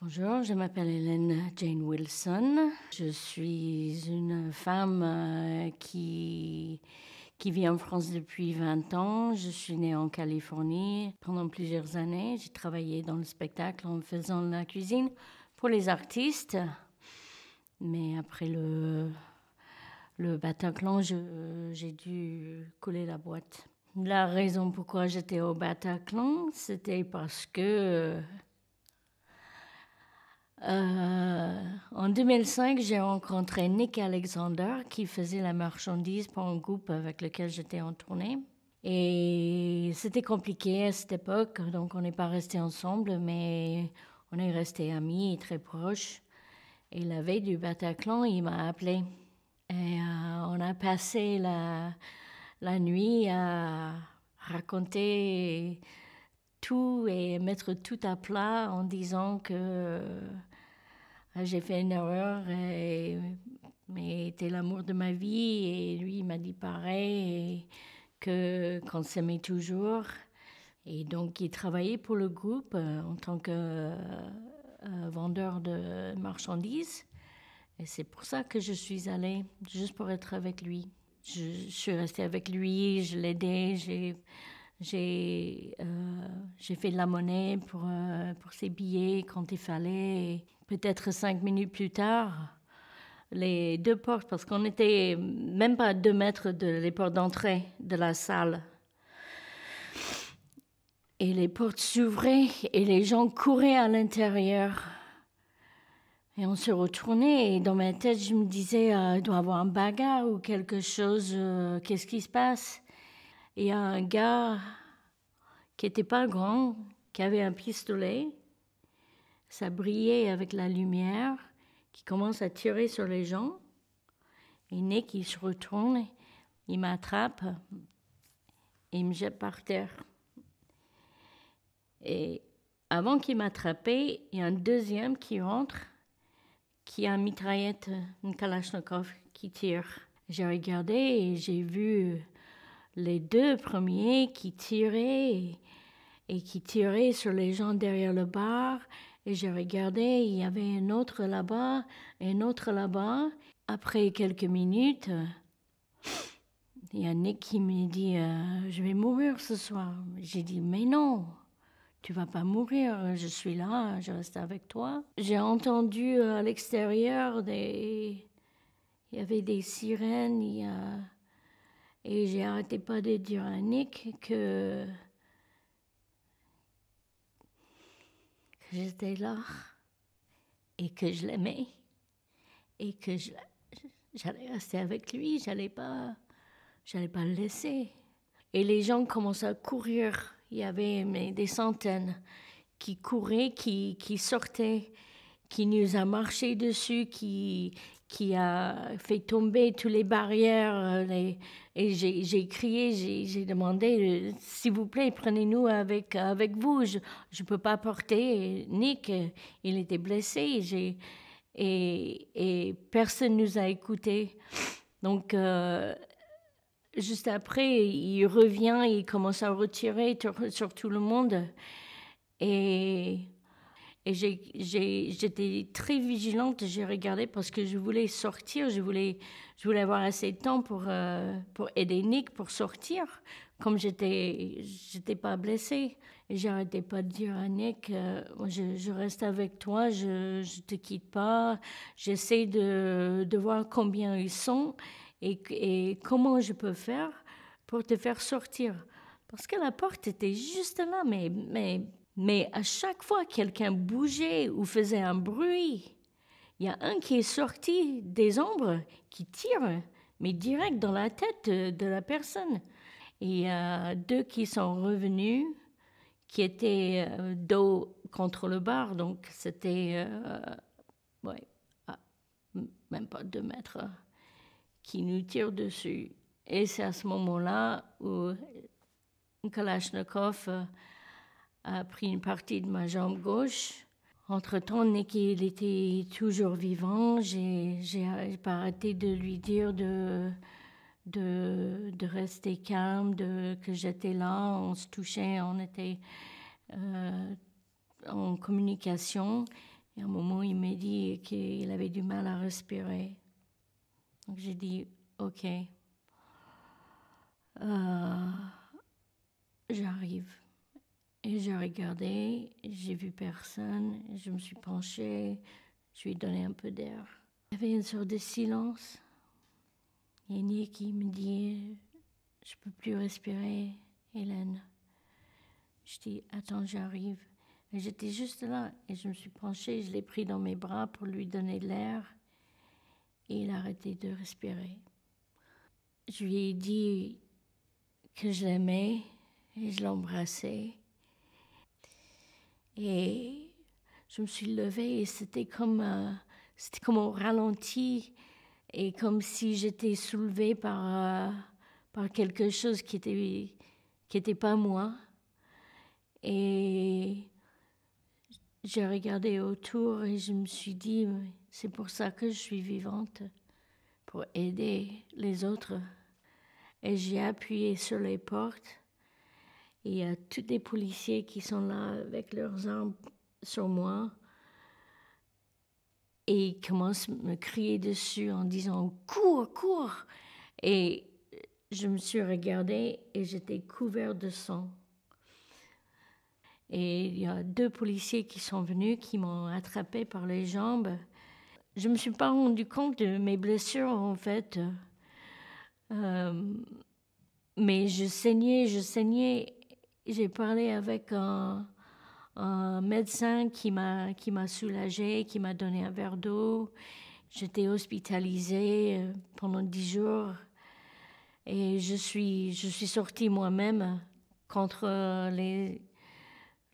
Bonjour, je m'appelle Hélène Jane Wilson. Je suis une femme euh, qui, qui vit en France depuis 20 ans. Je suis née en Californie pendant plusieurs années. J'ai travaillé dans le spectacle en faisant la cuisine pour les artistes. Mais après le, le Bataclan, j'ai dû coller la boîte. La raison pourquoi j'étais au Bataclan, c'était parce que euh, euh, en 2005, j'ai rencontré Nick Alexander qui faisait la marchandise pour un groupe avec lequel j'étais en tournée. Et c'était compliqué à cette époque, donc on n'est pas resté ensemble, mais on est resté amis et très proches. Et la veille du Bataclan, il m'a appelé. Et euh, on a passé la nuit à raconter tout et mettre tout à plat en disant que ah, j'ai fait une erreur, euh, mais c'était l'amour de ma vie. Et lui, il m'a dit pareil, que qu'on s'aimait toujours. Et donc, il travaillait pour le groupe euh, en tant que euh, vendeur de marchandises. Et c'est pour ça que je suis allée, juste pour être avec lui. Je, suis restée avec lui, je l'aidais, j'ai, j'ai, fait de la monnaie pour, pour ses billets quand il fallait. Peut-être cinq minutes plus tard, les deux portes, parce qu'on n'était même pas à deux mètres de les portes d'entrée de la salle. Et les portes s'ouvraient et les gens couraient à l'intérieur. Et on se retournait et dans ma tête, je me disais, ah, il doit y avoir un bagarre ou quelque chose, euh, qu'est-ce qui se passe Et il y a un gars qui n'était pas grand, qui avait un pistolet ça brillait avec la lumière qui commence à tirer sur les gens. Et Nick, qui se retourne, il m'attrape et il me jette par terre. Et avant qu'il m'attrape, il y a un deuxième qui rentre, qui a une mitraillette, une Kalachnikov qui tire. J'ai regardé et j'ai vu les deux premiers qui tiraient et qui tiraient sur les gens derrière le bar et j'ai regardé, il y avait un autre là-bas, un autre là-bas. Après quelques minutes, il y a Nick qui me dit euh, Je vais mourir ce soir. J'ai dit Mais non, tu vas pas mourir, je suis là, je reste avec toi. J'ai entendu euh, à l'extérieur des. Il y avait des sirènes, il y a... et pas de dire à Nick que j'étais là et que je l'aimais et que j'allais rester avec lui, j'allais pas, j'allais pas le laisser. Et les gens commençaient à courir. Il y avait des centaines qui couraient, qui, qui sortaient, qui nous a marché dessus, qui, qui a fait tomber toutes les barrières. Euh, et j'ai crié, j'ai demandé, euh, s'il vous plaît, prenez-nous avec, avec vous. Je ne peux pas porter. Nick, euh, il était blessé. Et, et personne ne nous a écoutés. Donc, juste après, il revient, il commence à retirer sur tout le monde. Et et j'étais très vigilante, j'ai regardé parce que je voulais sortir, je voulais, je voulais avoir assez de temps pour, euh, pour aider Nick, pour sortir, comme j'étais n'étais pas blessée. Et j'arrêtais pas de dire à Nick, euh, je, reste avec toi, je, ne te quitte pas, j'essaie de, voir combien ils sont et, comment je peux faire pour te faire sortir. Parce que la porte était juste là, mais, mais mais à chaque fois que quelqu'un bougeait ou faisait un bruit, il y a un qui est sorti des ombres qui tire, mais direct dans la tête de la personne. Il y a deux qui sont revenus, qui étaient euh, dos contre le bar, donc c'était, euh, ouais, ah, même pas deux mètres, euh, qui nous tirent dessus. Et c'est à ce moment-là où Kalashnikov a pris une partie de ma jambe gauche. Entre-temps, qu'il était toujours vivant. J'ai pas arrêté de lui dire de, de, de rester calme, de, que j'étais là, on se touchait, on était euh, en communication. Et à un moment, il m'a dit qu'il avait du mal à respirer. Donc j'ai dit, OK, euh, j'arrive. Et je regardais, j'ai vu personne, je me suis penchée, je lui ai donné un peu d'air. Il y avait une sorte de silence. Il y Yannick qui me dit Je peux plus respirer, Hélène. Je dis Attends, j'arrive. J'étais juste là et je me suis penchée, je l'ai pris dans mes bras pour lui donner l'air et il a arrêté de respirer. Je lui ai dit que je l'aimais et je l'embrassais. Et je me suis levée et euh, c'était comme, au ralenti et comme si j'étais soulevée par, euh, quelque chose qui n'était qui était pas moi. Et j'ai regardé autour et je me suis dit, c'est pour ça que je suis vivante, pour aider les autres. Et j'ai appuyé sur les portes il y a tous des policiers qui sont là avec leurs armes sur moi et ils commencent à me crier dessus en disant cours, cours. Et je me suis regardée et j'étais couverte de sang. Et il y a deux policiers qui sont venus, qui m'ont attrapée par les jambes. Je ne me suis pas rendu compte de mes blessures, en fait. Euh, mais je saignais, je saignais j'ai parlé avec un, médecin qui m'a qui m'a soulagé, qui m'a donné un verre d'eau. J'étais hospitalisée euh, pendant dix jours et je suis je suis sortie moi-même contre les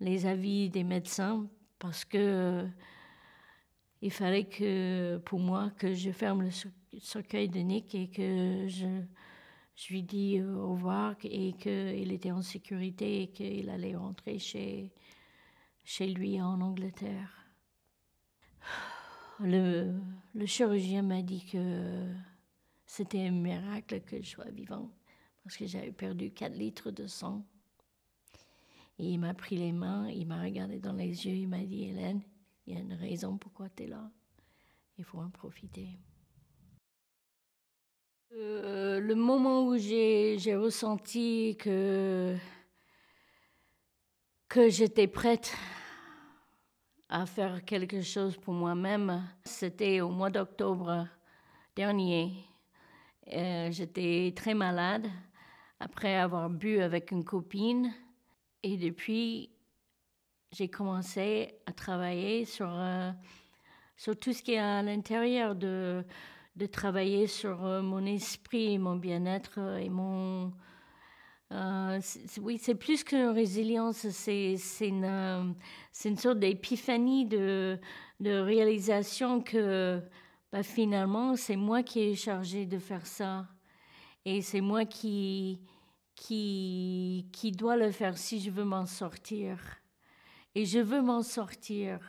les avis des médecins parce que euh, il fallait que pour moi que je ferme le cercueil de Nick et que je je lui dis euh, au revoir et qu'il était en sécurité et qu'il allait rentrer chez, chez lui en Angleterre. Le, le chirurgien m'a dit que c'était un miracle que je sois vivant parce que j'avais perdu 4 litres de sang. il m'a pris les mains, il m'a regardé dans les yeux, il m'a dit Hélène, il y a une raison pourquoi tu es là. Il faut en profiter. Euh, le moment où j'ai ressenti que, que j'étais prête à faire quelque chose pour moi-même, c'était au mois d'octobre dernier. Euh, j'étais très malade après avoir bu avec une copine et depuis, j'ai commencé à travailler sur, euh, sur tout ce qui est à l'intérieur de, de travailler sur euh, mon esprit, mon bien-être euh, et mon... Euh, oui, c'est plus qu'une résilience, c'est une, une, sorte d'épiphanie de, de, réalisation que bah, finalement, c'est moi qui ai chargé de faire ça. Et c'est moi qui, qui, qui doit le faire si je veux m'en sortir. Et je veux m'en sortir.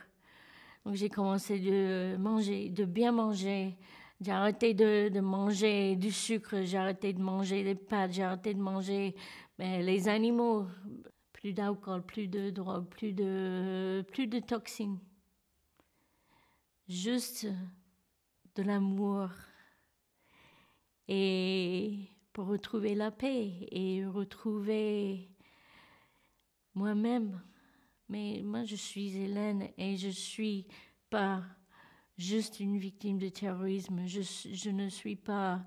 Donc j'ai commencé de manger, de bien manger, j'ai arrêté de, de, manger du sucre, j'ai arrêté de manger des pâtes, j'ai arrêté de manger mais ben, les animaux. Plus d'alcool, plus de drogue, plus de, plus de toxines. Juste de l'amour. Et pour retrouver la paix et retrouver moi-même. Mais moi, je suis Hélène et je suis pas juste une victime de terrorisme. Je, ne suis pas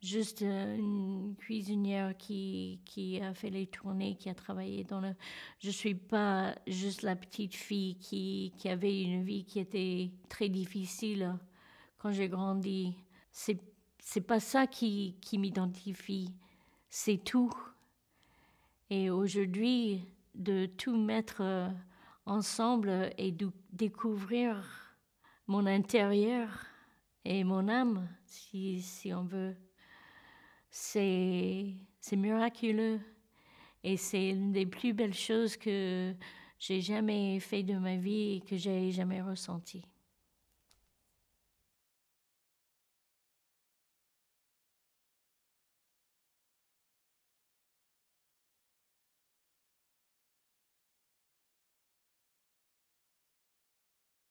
juste euh, une cuisinière qui, a fait les tournées, qui a travaillé dans le... Je ne suis pas juste la petite fille qui, avait une vie qui était très difficile quand j'ai grandi. C'est, n'est pas ça qui, qui m'identifie, c'est tout. Et aujourd'hui, de tout mettre euh, ensemble et de découvrir mon intérieur et mon âme, si, on veut. C'est miraculeux et c'est une des plus belles choses que j'ai jamais fait de ma vie et que j'ai jamais ressentie.